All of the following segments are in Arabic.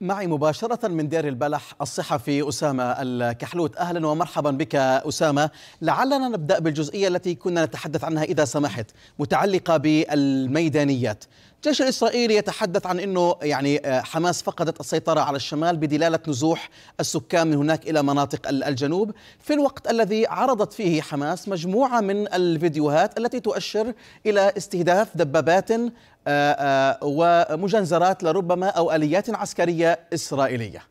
معي مباشرة من دير البلح الصحفي أسامة الكحلوت أهلا ومرحبا بك أسامة لعلنا نبدأ بالجزئية التي كنا نتحدث عنها إذا سمحت متعلقة بالميدانيات الجيش الإسرائيلي يتحدث عن أنه يعني آه، حماس فقدت السيطرة على الشمال بدلالة نزوح السكان من هناك إلى مناطق الجنوب في الوقت الذي عرضت فيه حماس مجموعة من الفيديوهات التي تؤشر إلى استهداف دبابات آه، آه، ومجنزرات لربما أو آليات عسكرية إسرائيلية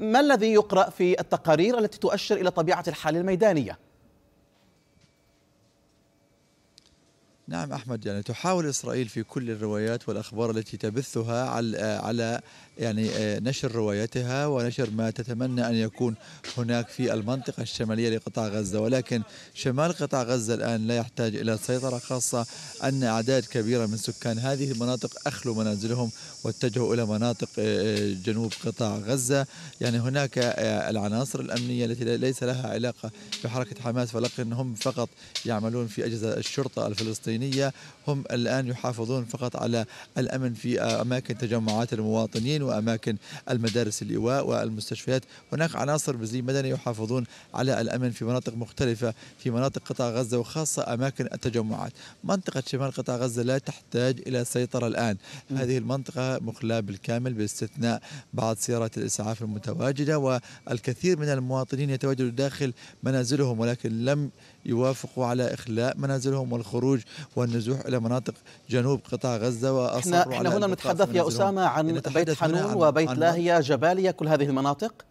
ما الذي يقرأ في التقارير التي تؤشر إلى طبيعة الحالة الميدانية؟ نعم احمد يعني تحاول اسرائيل في كل الروايات والاخبار التي تبثها على على يعني آه، نشر روايتها ونشر ما تتمنى ان يكون هناك في المنطقه الشماليه لقطاع غزه ولكن شمال قطاع غزه الان لا يحتاج الى سيطره خاصه ان اعداد كبيره من سكان هذه المناطق اخلوا منازلهم واتجهوا الى مناطق آه، آه، جنوب قطاع غزه يعني هناك العناصر الامنيه التي ليس لها علاقه بحركه حماس ولكن هم فقط يعملون في اجهزه الشرطه الفلسطينيه الصينية هم الآن يحافظون فقط على الأمن في أماكن تجمعات المواطنين وأماكن المدارس الإيواء والمستشفيات هناك عناصر بزي مدني يحافظون على الأمن في مناطق مختلفة في مناطق قطاع غزة وخاصة أماكن التجمعات منطقة شمال قطاع غزة لا تحتاج إلى سيطرة الآن م. هذه المنطقة مخلاة بالكامل باستثناء بعض سيارات الإسعاف المتواجدة والكثير من المواطنين يتواجدوا داخل منازلهم ولكن لم يوافقوا على إخلاء منازلهم والخروج والنزوح إلى مناطق جنوب قطاع غزة وأصروا احنا, احنا هنا نتحدث يا أسامة عن بيت حنون وبيت لاهية جبالية كل هذه المناطق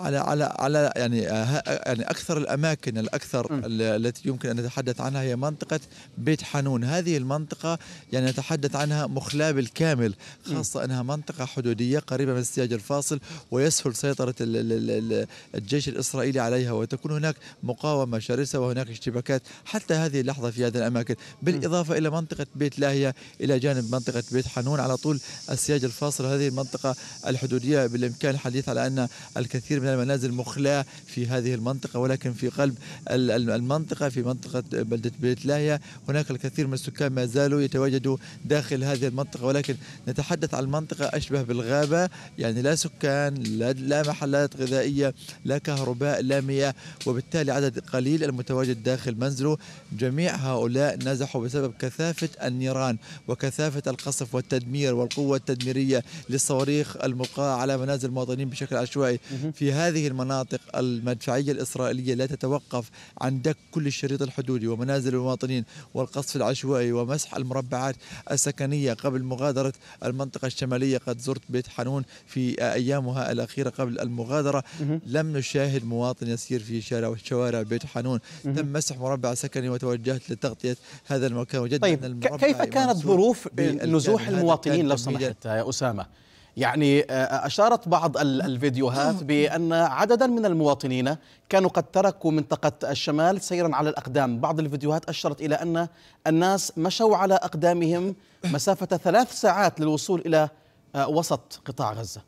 على على على يعني آه، آه، يعني اكثر الاماكن الاكثر التي يمكن ان نتحدث عنها هي منطقه بيت حنون، هذه المنطقه يعني نتحدث عنها مخلاه بالكامل، خاصه م. انها منطقه حدوديه قريبه من السياج الفاصل ويسهل سيطره الجيش الاسرائيلي عليها وتكون هناك مقاومه شرسه وهناك اشتباكات حتى هذه اللحظه في هذه الاماكن، بالاضافه الى منطقه بيت لاهيه الى جانب منطقه بيت حنون على طول السياج الفاصل هذه المنطقه الحدوديه بالامكان الحديث على ان الكثير من المنازل مخلاة في هذه المنطقة ولكن في قلب المنطقة في منطقة بلدة بيت لاهيا هناك الكثير من السكان ما زالوا يتواجدوا داخل هذه المنطقة ولكن نتحدث عن منطقة أشبه بالغابة يعني لا سكان لا, لا محلات غذائية لا كهرباء لا مياه وبالتالي عدد قليل المتواجد داخل منزله جميع هؤلاء نزحوا بسبب كثافة النيران وكثافة القصف والتدمير والقوة التدميرية للصواريخ الملقاة على منازل المواطنين بشكل عشوائي في هذه المناطق المدفعية الإسرائيلية لا تتوقف عن دك كل الشريط الحدودي ومنازل المواطنين والقصف العشوائي ومسح المربعات السكنية قبل مغادرة المنطقة الشمالية قد زرت بيت حنون في أيامها الأخيرة قبل المغادرة لم نشاهد مواطن يسير في شارع شوارع بيت حنون تم مسح مربع سكني وتوجهت لتغطية هذا المكان وجدنا طيب كيف كانت ظروف نزوح المواطنين لو سمحت يا أسامة يعني آه، أشارت بعض الفيديوهات بأن عددا من المواطنين كانوا قد تركوا منطقة الشمال سيرا على الأقدام بعض الفيديوهات أشرت إلى أن الناس مشوا على أقدامهم مسافة ثلاث ساعات للوصول إلى آه، وسط قطاع غزة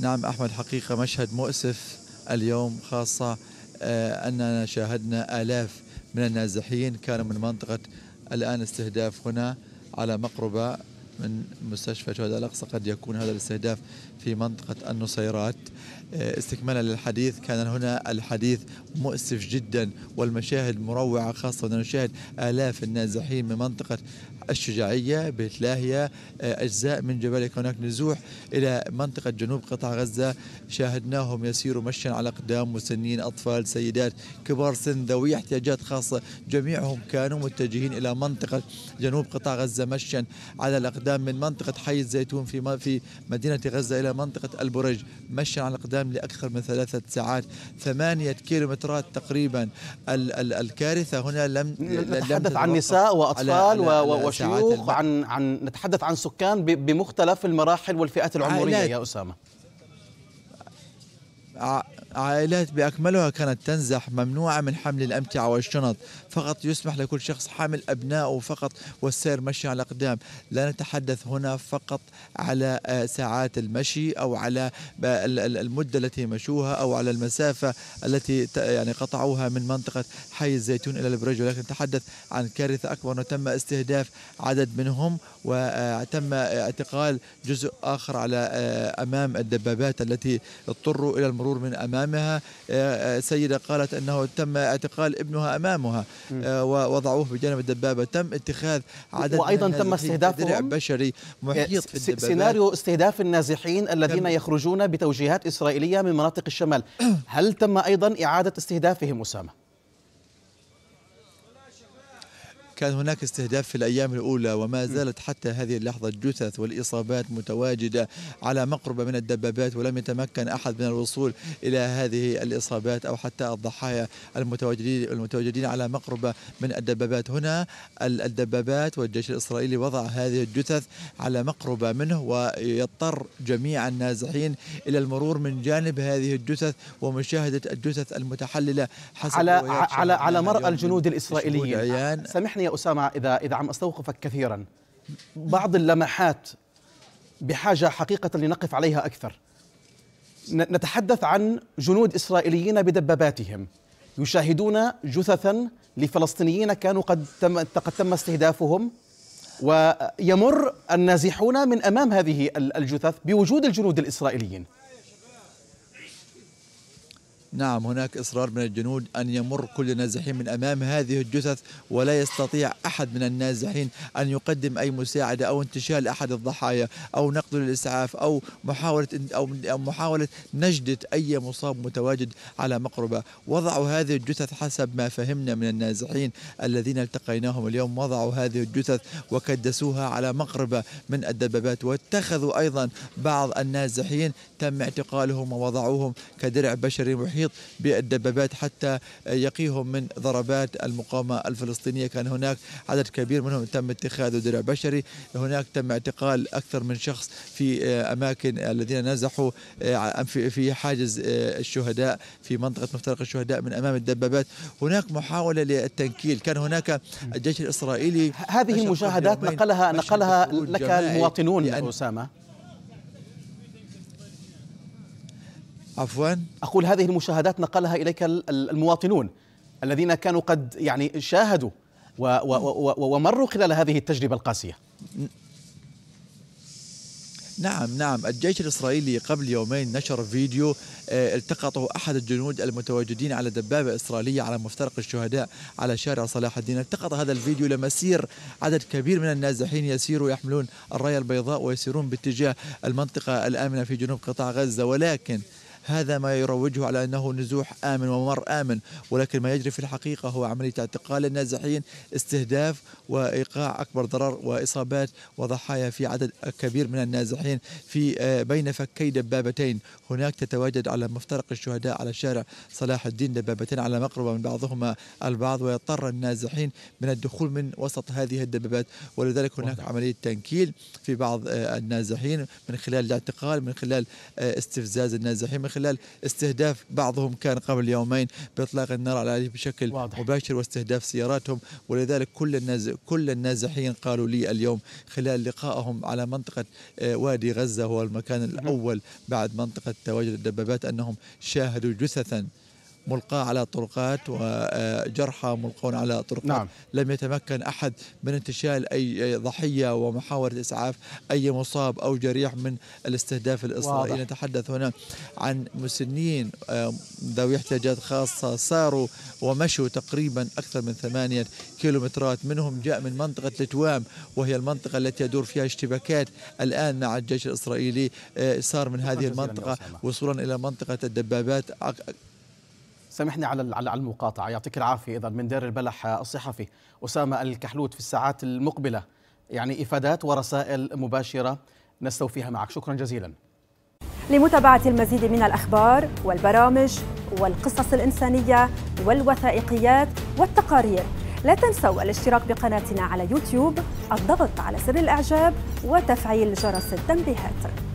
نعم أحمد حقيقة مشهد مؤسف اليوم خاصة آه، أننا شاهدنا آلاف من النازحين كانوا من منطقة الآن استهداف هنا على مقربة من مستشفى شهداء الأقصى قد يكون هذا الاستهداف في منطقة النصيرات استكمالا للحديث كان هنا الحديث مؤسف جدا والمشاهد مروعة خاصة نشاهد آلاف النازحين من منطقة الشجاعية بيت آه، أجزاء من جبال هناك نزوح إلى منطقة جنوب قطاع غزة شاهدناهم يسيروا مشيا على أقدام مسنين أطفال سيدات كبار سن ذوي احتياجات خاصة جميعهم كانوا متجهين إلى منطقة جنوب قطاع غزة مشيا على الأقدام من منطقة حي الزيتون في في مدينة غزة إلى منطقة البرج مشيا على الأقدام الاستخدام لأكثر من ثلاثة ساعات ثمانية كيلومترات تقريبا ال ال الكارثة هنا لم نتحدث لم عن نساء وأطفال على على وشيوخ عن عن نتحدث عن سكان بمختلف المراحل والفئات العمرية يا أسامة عائلات بأكملها كانت تنزح ممنوعة من حمل الأمتعة والشنط فقط يسمح لكل شخص حامل أبنائه فقط والسير مشي على الأقدام لا نتحدث هنا فقط على آه، ساعات المشي أو على آه، المدة التي مشوها أو على المسافة التي يعني قطعوها من منطقة حي الزيتون إلى البرج ولكن نتحدث عن كارثة أكبر وتم استهداف عدد منهم وتم آه، اعتقال جزء آخر على أمام الدبابات التي اضطروا إلى المرور من أمام أمامها آه، آه، سيدة قالت أنه تم اعتقال ابنها أمامها آه، ووضعوه بجانب الدبابة تم اتخاذ عدد وأيضا تم استهدافهم بشري محيط في الدبابات سيناريو استهداف النازحين الذين يخرجون بتوجيهات إسرائيلية من مناطق الشمال هل تم أيضا إعادة استهدافهم أسامة؟ كان هناك استهداف في الأيام الأولى وما زالت حتى هذه اللحظة الجثث والإصابات متواجدة على مقربة من الدبابات ولم يتمكن أحد من الوصول إلى هذه الإصابات أو حتى الضحايا المتواجدين المتواجدين على مقربة من الدبابات هنا الدبابات والجيش الإسرائيلي وضع هذه الجثث على مقربة منه ويضطر جميع النازحين إلى المرور من جانب هذه الجثث ومشاهدة الجثث المتحللة حسب على على على مرأى الجنود الإسرائيليين سامحني يا أسامة إذا إذا عم أستوقفك كثيرا بعض اللمحات بحاجة حقيقة لنقف عليها أكثر نتحدث عن جنود إسرائيليين بدباباتهم يشاهدون جثثا لفلسطينيين كانوا قد تم, قد تم استهدافهم ويمر النازحون من أمام هذه الجثث بوجود الجنود الإسرائيليين نعم هناك إصرار من الجنود أن يمر كل النازحين من أمام هذه الجثث ولا يستطيع أحد من النازحين أن يقدم أي مساعدة أو انتشال أحد الضحايا أو نقل الإسعاف أو محاولة أو محاولة نجدة أي مصاب متواجد على مقربة وضعوا هذه الجثث حسب ما فهمنا من النازحين الذين التقيناهم اليوم وضعوا هذه الجثث وكدسوها على مقربة من الدبابات واتخذوا أيضا بعض النازحين تم اعتقالهم ووضعوهم كدرع بشري محيط المحيط بالدبابات حتى يقيهم من ضربات المقاومة الفلسطينية كان هناك عدد كبير منهم تم اتخاذه درع بشري هناك تم اعتقال أكثر من شخص في أماكن الذين نزحوا آه، في حاجز آه، الشهداء في منطقة مفترق الشهداء من أمام الدبابات هناك محاولة للتنكيل كان هناك الجيش الإسرائيلي هذه المشاهدات نقلها نقلها لك المواطنون أسامة عفوا أقول هذه المشاهدات نقلها إليك المواطنون الذين كانوا قد يعني شاهدوا و و و ومروا خلال هذه التجربة القاسية نعم نعم الجيش الإسرائيلي قبل يومين نشر فيديو آه، التقطه أحد الجنود المتواجدين على دبابة إسرائيلية على مفترق الشهداء على شارع صلاح الدين التقط هذا الفيديو لمسير عدد كبير من النازحين يسيروا يحملون الراية البيضاء ويسيرون باتجاه المنطقة الآمنة في جنوب قطاع غزة ولكن هذا ما يروجه على أنه نزوح آمن وممر آمن ولكن ما يجري في الحقيقة هو عملية اعتقال النازحين استهداف وإيقاع أكبر ضرر وإصابات وضحايا في عدد كبير من النازحين في آه، بين فكي دبابتين هناك تتواجد على مفترق الشهداء على شارع صلاح الدين دبابتين على مقربة من بعضهما البعض ويضطر النازحين من الدخول من وسط هذه الدبابات ولذلك هناك عملية تنكيل في بعض آه، النازحين من خلال الاعتقال من خلال آه، استفزاز النازحين من خلال خلال استهداف بعضهم كان قبل يومين باطلاق النار على بشكل واضح. مباشر واستهداف سياراتهم ولذلك كل الناز... كل النازحين قالوا لي اليوم خلال لقائهم على منطقه آه، وادي غزه هو المكان الاول بعد منطقه تواجد الدبابات انهم شاهدوا جثثا ملقاة على طرقات وجرحى ملقون على طرقات نعم. لم يتمكن أحد من انتشال أي ضحية ومحاولة إسعاف أي مصاب أو جريح من الاستهداف الإسرائيلي نتحدث هنا عن مسنين آه، ذوي احتياجات خاصة ساروا ومشوا تقريبا أكثر من ثمانية كيلومترات منهم جاء من منطقة لتوام وهي المنطقة التي يدور فيها اشتباكات الآن مع الجيش الإسرائيلي آه، سار من هذه المنطقة وصولا إلى منطقة الدبابات سامحني على على المقاطعه يعطيك العافيه اذا من دير البلح الصحفي اسامه الكحلوت في الساعات المقبله يعني افادات ورسائل مباشره نستوفيها معك شكرا جزيلا لمتابعه المزيد من الاخبار والبرامج والقصص الانسانيه والوثائقيات والتقارير لا تنسوا الاشتراك بقناتنا على يوتيوب الضغط على زر الاعجاب وتفعيل جرس التنبيهات